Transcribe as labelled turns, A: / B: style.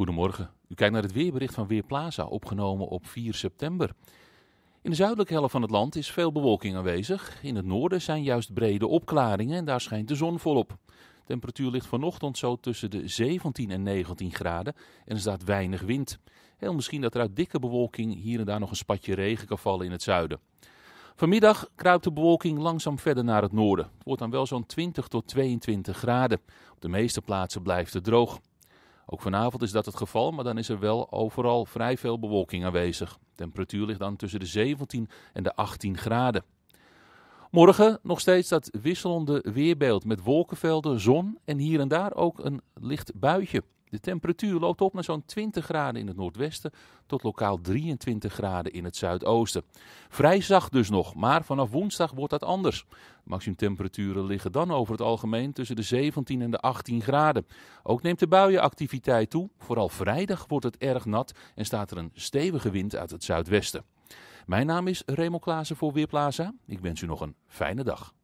A: Goedemorgen. U kijkt naar het weerbericht van Weerplaza, opgenomen op 4 september. In de zuidelijke helft van het land is veel bewolking aanwezig. In het noorden zijn juist brede opklaringen en daar schijnt de zon volop. De temperatuur ligt vanochtend zo tussen de 17 en 19 graden en er staat weinig wind. Heel misschien dat er uit dikke bewolking hier en daar nog een spatje regen kan vallen in het zuiden. Vanmiddag kruipt de bewolking langzaam verder naar het noorden. Het wordt dan wel zo'n 20 tot 22 graden. Op de meeste plaatsen blijft het droog. Ook vanavond is dat het geval, maar dan is er wel overal vrij veel bewolking aanwezig. De temperatuur ligt dan tussen de 17 en de 18 graden. Morgen nog steeds dat wisselende weerbeeld met wolkenvelden, zon en hier en daar ook een licht buitje. De temperatuur loopt op naar zo'n 20 graden in het noordwesten tot lokaal 23 graden in het zuidoosten. Vrij zacht dus nog, maar vanaf woensdag wordt dat anders. maximumtemperaturen liggen dan over het algemeen tussen de 17 en de 18 graden. Ook neemt de buienactiviteit toe. Vooral vrijdag wordt het erg nat en staat er een stevige wind uit het zuidwesten. Mijn naam is Remo Klaassen voor Weerplaza. Ik wens u nog een fijne dag.